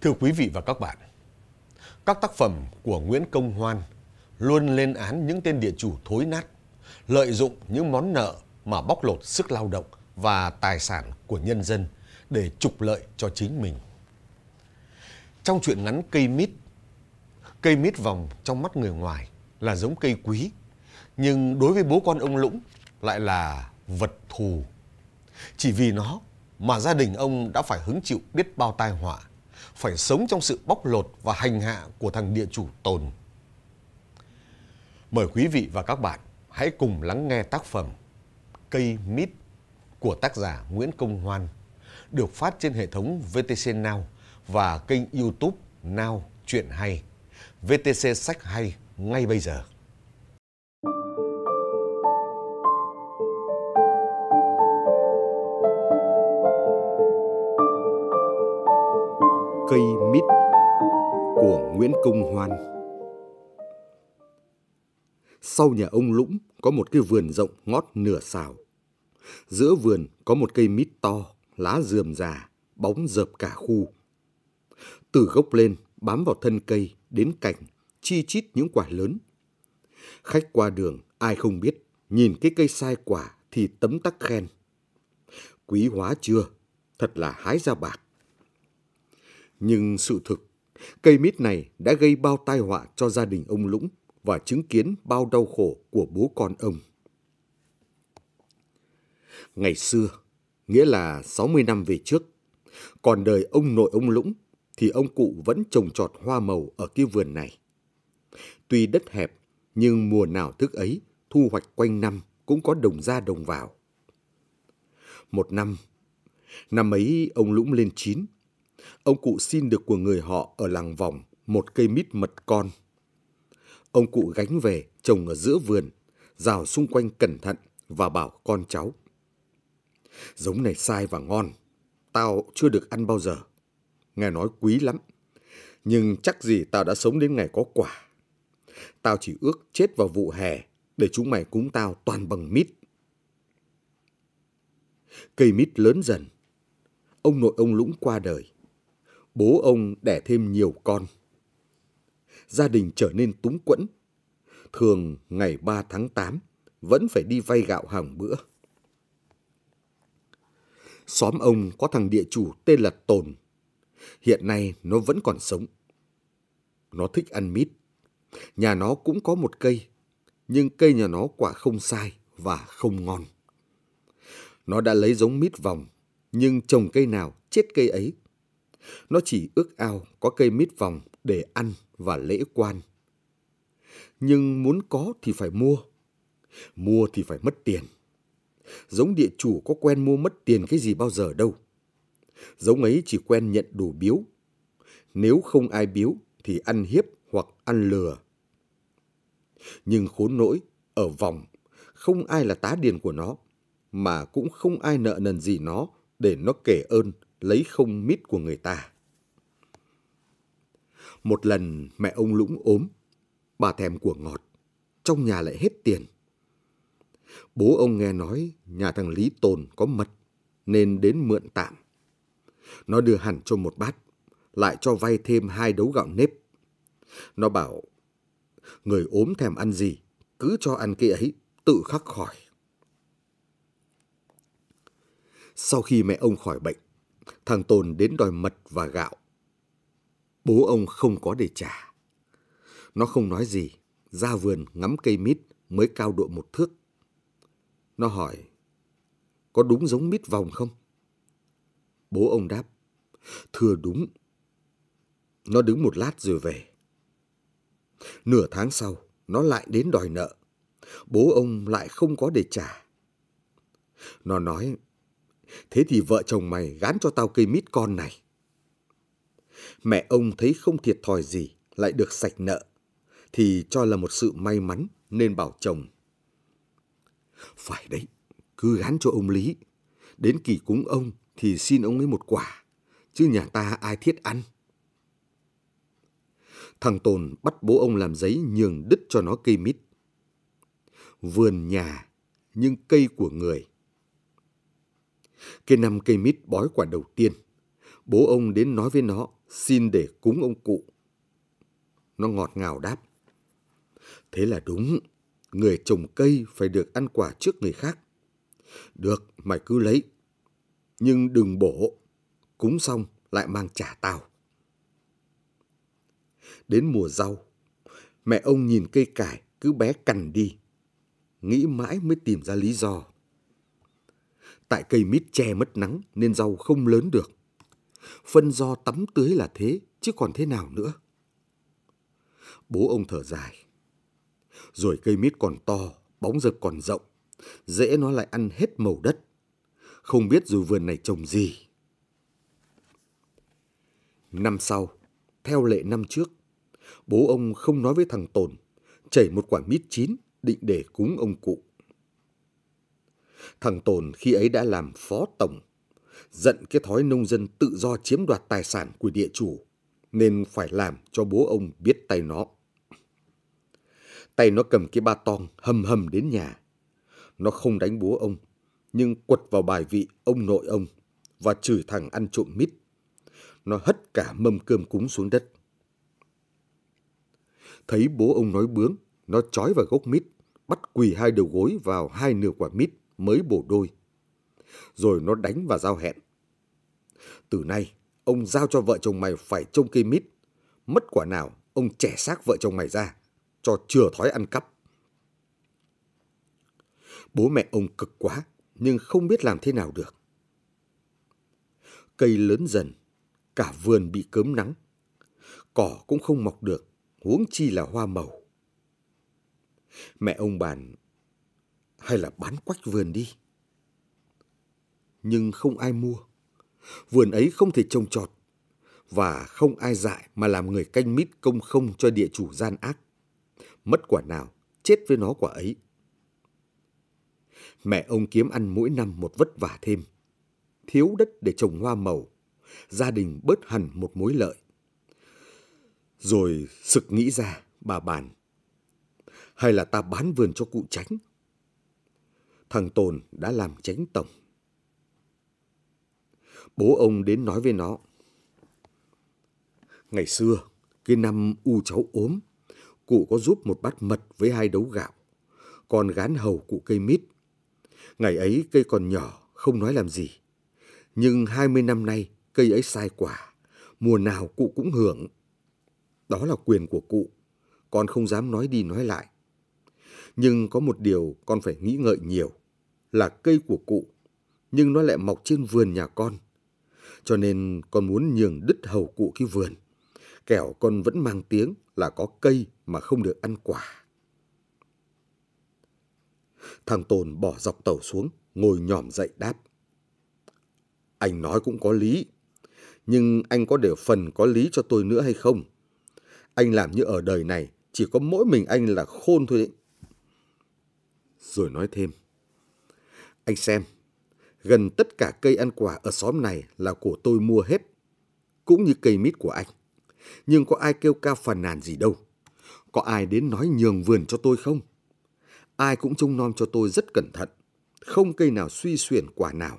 Thưa quý vị và các bạn, các tác phẩm của Nguyễn Công Hoan luôn lên án những tên địa chủ thối nát, lợi dụng những món nợ mà bóc lột sức lao động và tài sản của nhân dân để trục lợi cho chính mình. Trong chuyện ngắn Cây Mít, cây mít vòng trong mắt người ngoài là giống cây quý, nhưng đối với bố con ông Lũng lại là vật thù. Chỉ vì nó mà gia đình ông đã phải hứng chịu biết bao tai họa phải sống trong sự bóc lột và hành hạ của thằng địa chủ tồn. Mời quý vị và các bạn hãy cùng lắng nghe tác phẩm Cây Mít của tác giả Nguyễn Công Hoan được phát trên hệ thống VTC Now và kênh YouTube Now Chuyện Hay, VTC Sách Hay ngay bây giờ. của Nguyễn Công Hoan. Sau nhà ông Lũng có một cái vườn rộng ngót nửa xào. Giữa vườn có một cây mít to, lá rườm già, bóng dợp cả khu. Từ gốc lên bám vào thân cây đến cành, chi chít những quả lớn. Khách qua đường ai không biết, nhìn cái cây sai quả thì tấm tắc khen. Quý hóa chưa, thật là hái ra bạc. Nhưng sự thực Cây mít này đã gây bao tai họa cho gia đình ông Lũng và chứng kiến bao đau khổ của bố con ông. Ngày xưa, nghĩa là 60 năm về trước, còn đời ông nội ông Lũng thì ông cụ vẫn trồng trọt hoa màu ở cái vườn này. Tuy đất hẹp, nhưng mùa nào thức ấy, thu hoạch quanh năm cũng có đồng ra đồng vào. Một năm, năm ấy ông Lũng lên chín, Ông cụ xin được của người họ ở làng vòng một cây mít mật con. Ông cụ gánh về trồng ở giữa vườn, rào xung quanh cẩn thận và bảo con cháu. Giống này sai và ngon, tao chưa được ăn bao giờ. Nghe nói quý lắm, nhưng chắc gì tao đã sống đến ngày có quả. Tao chỉ ước chết vào vụ hè để chúng mày cúng tao toàn bằng mít. Cây mít lớn dần. Ông nội ông Lũng qua đời bố ông đẻ thêm nhiều con. Gia đình trở nên túng quẫn. Thường ngày 3 tháng 8 vẫn phải đi vay gạo hàng bữa. Xóm ông có thằng địa chủ tên là Tồn. Hiện nay nó vẫn còn sống. Nó thích ăn mít. Nhà nó cũng có một cây, nhưng cây nhà nó quả không sai và không ngon. Nó đã lấy giống mít vòng, nhưng trồng cây nào chết cây ấy nó chỉ ước ao có cây mít vòng để ăn và lễ quan. Nhưng muốn có thì phải mua. Mua thì phải mất tiền. Giống địa chủ có quen mua mất tiền cái gì bao giờ đâu. Giống ấy chỉ quen nhận đồ biếu. Nếu không ai biếu thì ăn hiếp hoặc ăn lừa. Nhưng khốn nỗi, ở vòng, không ai là tá điền của nó, mà cũng không ai nợ nần gì nó để nó kể ơn lấy không mít của người ta. Một lần mẹ ông Lũng ốm, bà thèm của ngọt, trong nhà lại hết tiền. Bố ông nghe nói nhà thằng Lý Tồn có mật nên đến mượn tạm. Nó đưa hẳn cho một bát, lại cho vay thêm hai đấu gạo nếp. Nó bảo, người ốm thèm ăn gì, cứ cho ăn cái ấy, tự khắc khỏi. Sau khi mẹ ông khỏi bệnh, thằng Tồn đến đòi mật và gạo. Bố ông không có để trả. Nó không nói gì, ra vườn ngắm cây mít mới cao độ một thước. Nó hỏi, có đúng giống mít vòng không? Bố ông đáp, thưa đúng. Nó đứng một lát rồi về. Nửa tháng sau, nó lại đến đòi nợ. Bố ông lại không có để trả. Nó nói, Thế thì vợ chồng mày gán cho tao cây mít con này. Mẹ ông thấy không thiệt thòi gì, lại được sạch nợ, thì cho là một sự may mắn nên bảo chồng. Phải đấy, cứ gán cho ông Lý. Đến kỳ cúng ông thì xin ông ấy một quả, chứ nhà ta ai thiết ăn. Thằng Tồn bắt bố ông làm giấy nhường đứt cho nó cây mít. Vườn nhà, nhưng cây của người – cái năm cây mít bói quả đầu tiên, bố ông đến nói với nó xin để cúng ông cụ. Nó ngọt ngào đáp. Thế là đúng, người trồng cây phải được ăn quả trước người khác. Được, mày cứ lấy. Nhưng đừng bổ, cúng xong lại mang trả tao. Đến mùa rau, mẹ ông nhìn cây cải cứ bé cằn đi. Nghĩ mãi mới tìm ra lý do. Tại cây mít che mất nắng nên rau không lớn được. Phân do tắm tưới là thế, chứ còn thế nào nữa. Bố ông thở dài. Rồi cây mít còn to, bóng rực còn rộng. Dễ nó lại ăn hết màu đất. Không biết dù vườn này trồng gì. Năm sau, theo lệ năm trước, bố ông không nói với thằng Tồn, chảy một quả mít chín định để cúng ông cụ. Thằng Tồn khi ấy đã làm phó tổng, giận cái thói nông dân tự do chiếm đoạt tài sản của địa chủ, nên phải làm cho bố ông biết tay nó. Tay nó cầm cái ba tong hầm hầm đến nhà. Nó không đánh bố ông, nhưng quật vào bài vị ông nội ông và chửi thằng ăn trộm mít. Nó hất cả mâm cơm cúng xuống đất. Thấy bố ông nói bướng, nó trói vào gốc mít, bắt quỳ hai đầu gối vào hai nửa quả mít, mới bổ đôi. Rồi nó đánh và giao hẹn. Từ nay, ông giao cho vợ chồng mày phải trông cây mít. Mất quả nào, ông trẻ xác vợ chồng mày ra, cho chừa thói ăn cắp. Bố mẹ ông cực quá, nhưng không biết làm thế nào được. Cây lớn dần, cả vườn bị cớm nắng. Cỏ cũng không mọc được, huống chi là hoa màu. Mẹ ông bàn hay là bán quách vườn đi. Nhưng không ai mua. Vườn ấy không thể trồng trọt và không ai dại mà làm người canh mít công không cho địa chủ gian ác. Mất quả nào, chết với nó quả ấy. Mẹ ông kiếm ăn mỗi năm một vất vả thêm. Thiếu đất để trồng hoa màu, gia đình bớt hẳn một mối lợi. Rồi sực nghĩ ra, bà bàn. Hay là ta bán vườn cho cụ tránh thằng Tồn đã làm tránh tổng. Bố ông đến nói với nó. Ngày xưa, cái năm u cháu ốm, cụ có giúp một bát mật với hai đấu gạo, còn gán hầu cụ cây mít. Ngày ấy cây còn nhỏ, không nói làm gì. Nhưng hai mươi năm nay, cây ấy sai quả, mùa nào cụ cũng hưởng. Đó là quyền của cụ, con không dám nói đi nói lại nhưng có một điều con phải nghĩ ngợi nhiều là cây của cụ, nhưng nó lại mọc trên vườn nhà con. Cho nên con muốn nhường đứt hầu cụ cái vườn. Kẻo con vẫn mang tiếng là có cây mà không được ăn quả. Thằng Tồn bỏ dọc tàu xuống, ngồi nhòm dậy đáp. Anh nói cũng có lý, nhưng anh có để phần có lý cho tôi nữa hay không? Anh làm như ở đời này chỉ có mỗi mình anh là khôn thôi đấy rồi nói thêm. Anh xem, gần tất cả cây ăn quả ở xóm này là của tôi mua hết, cũng như cây mít của anh. Nhưng có ai kêu ca phàn nàn gì đâu. Có ai đến nói nhường vườn cho tôi không? Ai cũng trông nom cho tôi rất cẩn thận, không cây nào suy xuyển quả nào.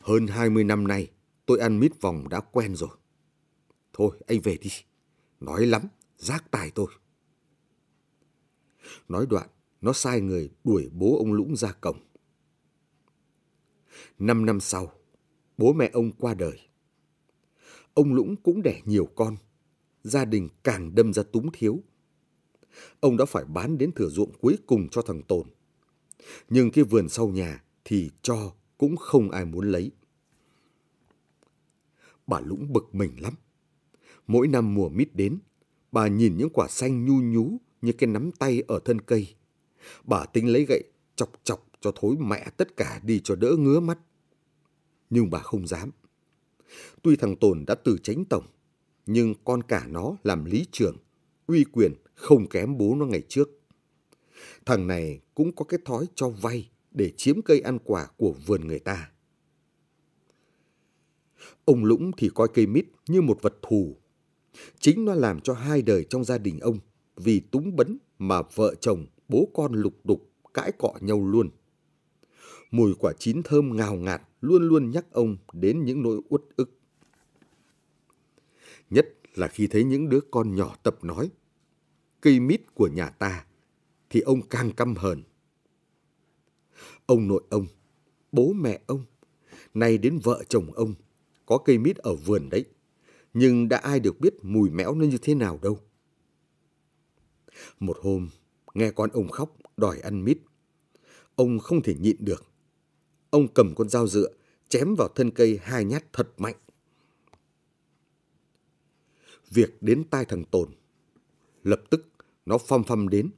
Hơn 20 năm nay, tôi ăn mít vòng đã quen rồi. Thôi, anh về đi. Nói lắm, giác tài tôi. Nói đoạn, nó sai người đuổi bố ông Lũng ra cổng. Năm năm sau, bố mẹ ông qua đời. Ông Lũng cũng đẻ nhiều con, gia đình càng đâm ra túng thiếu. Ông đã phải bán đến thửa ruộng cuối cùng cho thằng Tồn. Nhưng cái vườn sau nhà thì cho cũng không ai muốn lấy. Bà Lũng bực mình lắm. Mỗi năm mùa mít đến, bà nhìn những quả xanh nhu nhú như cái nắm tay ở thân cây bà tính lấy gậy chọc chọc cho thối mẹ tất cả đi cho đỡ ngứa mắt. Nhưng bà không dám. Tuy thằng Tồn đã từ tránh tổng, nhưng con cả nó làm lý trưởng, uy quyền không kém bố nó ngày trước. Thằng này cũng có cái thói cho vay để chiếm cây ăn quả của vườn người ta. Ông Lũng thì coi cây mít như một vật thù. Chính nó làm cho hai đời trong gia đình ông vì túng bấn mà vợ chồng bố con lục đục, cãi cọ nhau luôn. Mùi quả chín thơm ngào ngạt luôn luôn nhắc ông đến những nỗi uất ức. Nhất là khi thấy những đứa con nhỏ tập nói, cây mít của nhà ta, thì ông càng căm hờn. Ông nội ông, bố mẹ ông, nay đến vợ chồng ông, có cây mít ở vườn đấy, nhưng đã ai được biết mùi mẽo nó như thế nào đâu. Một hôm, nghe con ông khóc, đòi ăn mít. Ông không thể nhịn được. Ông cầm con dao dựa, chém vào thân cây hai nhát thật mạnh. Việc đến tai thằng Tồn. Lập tức, nó phong phong đến.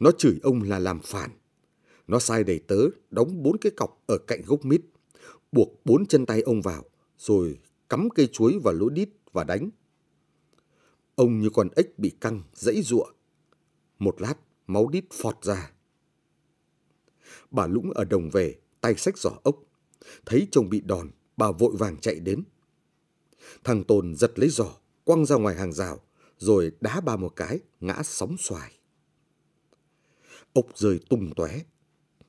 Nó chửi ông là làm phản. Nó sai đầy tớ đóng bốn cái cọc ở cạnh gốc mít, buộc bốn chân tay ông vào, rồi cắm cây chuối vào lỗ đít và đánh. Ông như con ếch bị căng, dãy ruộng. Một lát, máu đít phọt ra. Bà Lũng ở đồng về, tay xách giỏ ốc. Thấy chồng bị đòn, bà vội vàng chạy đến. Thằng Tồn giật lấy giỏ, quăng ra ngoài hàng rào, rồi đá bà một cái, ngã sóng xoài. Ốc rơi tung tóe.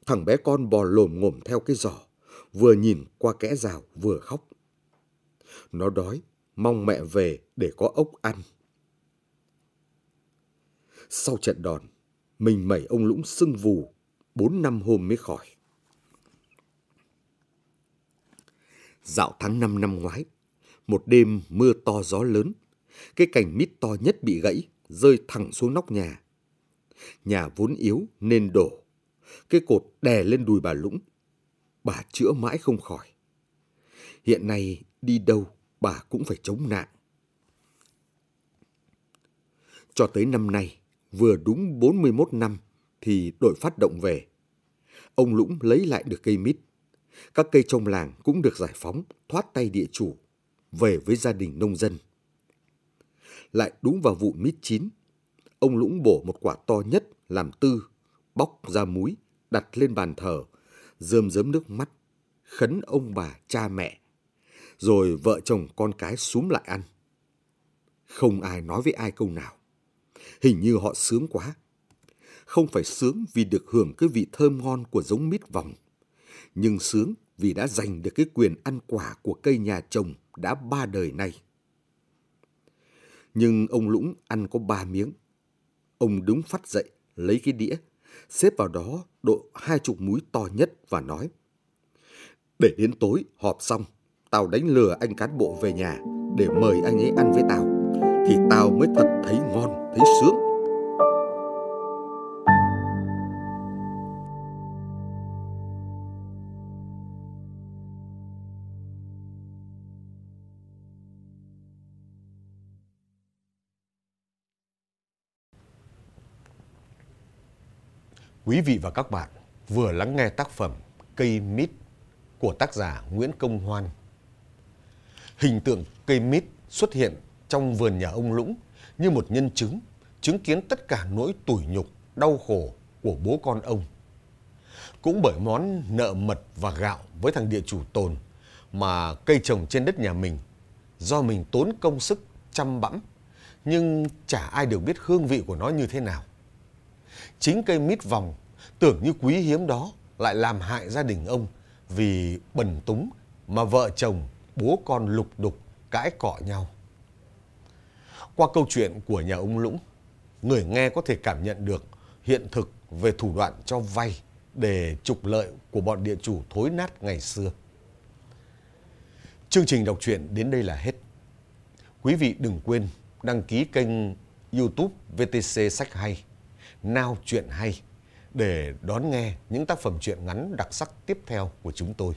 Thằng bé con bò lồm ngồm theo cái giỏ, vừa nhìn qua kẽ rào vừa khóc. Nó đói, mong mẹ về để có ốc ăn. Sau trận đòn, mình mẩy ông Lũng sưng vù, bốn năm hôm mới khỏi. Dạo tháng 5 năm ngoái, một đêm mưa to gió lớn, cái cành mít to nhất bị gãy, rơi thẳng xuống nóc nhà. Nhà vốn yếu nên đổ, cái cột đè lên đùi bà Lũng. Bà chữa mãi không khỏi. Hiện nay đi đâu bà cũng phải chống nạn. Cho tới năm nay, vừa đúng 41 năm thì đội phát động về. Ông Lũng lấy lại được cây mít. Các cây trong làng cũng được giải phóng, thoát tay địa chủ, về với gia đình nông dân. Lại đúng vào vụ mít chín, ông Lũng bổ một quả to nhất làm tư, bóc ra muối, đặt lên bàn thờ, rơm rớm nước mắt, khấn ông bà cha mẹ. Rồi vợ chồng con cái súm lại ăn. Không ai nói với ai câu nào. Hình như họ sướng quá. Không phải sướng vì được hưởng cái vị thơm ngon của giống mít vòng, nhưng sướng vì đã giành được cái quyền ăn quả của cây nhà trồng đã ba đời nay. Nhưng ông Lũng ăn có ba miếng. Ông đứng phát dậy, lấy cái đĩa, xếp vào đó độ hai chục múi to nhất và nói. Để đến tối, họp xong, tao đánh lừa anh cán bộ về nhà để mời anh ấy ăn với tao thì tao mới thật thấy ngon, thấy sướng. Quý vị và các bạn vừa lắng nghe tác phẩm Cây Mít của tác giả Nguyễn Công Hoan. Hình tượng cây mít xuất hiện trong vườn nhà ông Lũng như một nhân chứng, chứng kiến tất cả nỗi tủi nhục, đau khổ của bố con ông. Cũng bởi món nợ mật và gạo với thằng địa chủ tồn mà cây trồng trên đất nhà mình, do mình tốn công sức chăm bẵm, nhưng chả ai được biết hương vị của nó như thế nào. Chính cây mít vòng, tưởng như quý hiếm đó lại làm hại gia đình ông vì bẩn túng mà vợ chồng, bố con lục đục cãi cọ nhau. Qua câu chuyện của nhà ông Lũng, người nghe có thể cảm nhận được hiện thực về thủ đoạn cho vay để trục lợi của bọn địa chủ thối nát ngày xưa. Chương trình đọc truyện đến đây là hết. Quý vị đừng quên đăng ký kênh YouTube VTC Sách Hay, Nao Chuyện Hay để đón nghe những tác phẩm truyện ngắn đặc sắc tiếp theo của chúng tôi.